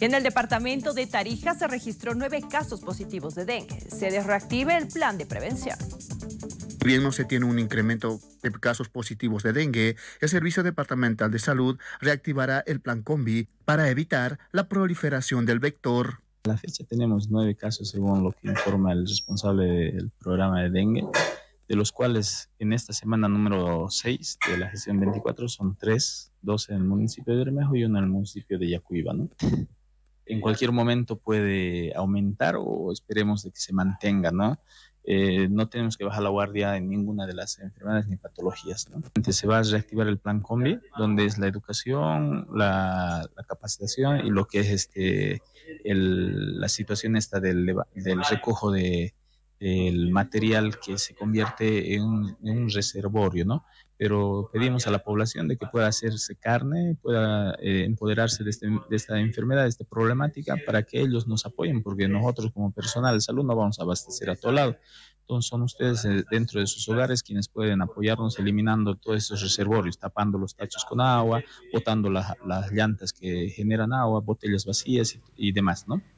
En el departamento de Tarija se registró nueve casos positivos de dengue. Se desreactiva el plan de prevención bien no se tiene un incremento de casos positivos de dengue, el Servicio Departamental de Salud reactivará el plan COMBI para evitar la proliferación del vector. A la fecha tenemos nueve casos según lo que informa el responsable del programa de dengue, de los cuales en esta semana número 6 de la gestión 24 son tres dos en el municipio de Bermejo y uno en el municipio de Yacuiba, ¿no? En cualquier momento puede aumentar o esperemos de que se mantenga, ¿no? Eh, no tenemos que bajar la guardia en ninguna de las enfermedades ni patologías. ¿no? se va a reactivar el plan COMBI, donde es la educación, la, capacitación y lo que es este, la situación esta del, del recojo de, el material que se convierte en un, reservorio, ¿no? Pero pedimos a la población de que pueda hacerse carne, pueda eh, empoderarse este, de, esta enfermedad, de esta problemática, para que ellos nos apoyen, porque nosotros como personal de salud no vamos a abastecer a todo lado. Entonces son ustedes eh, dentro de sus hogares quienes pueden apoyarnos eliminando todos esos reservorios, tapando los tachos con agua, botando las llantas que generan agua, botellas vacías y demás, ¿no?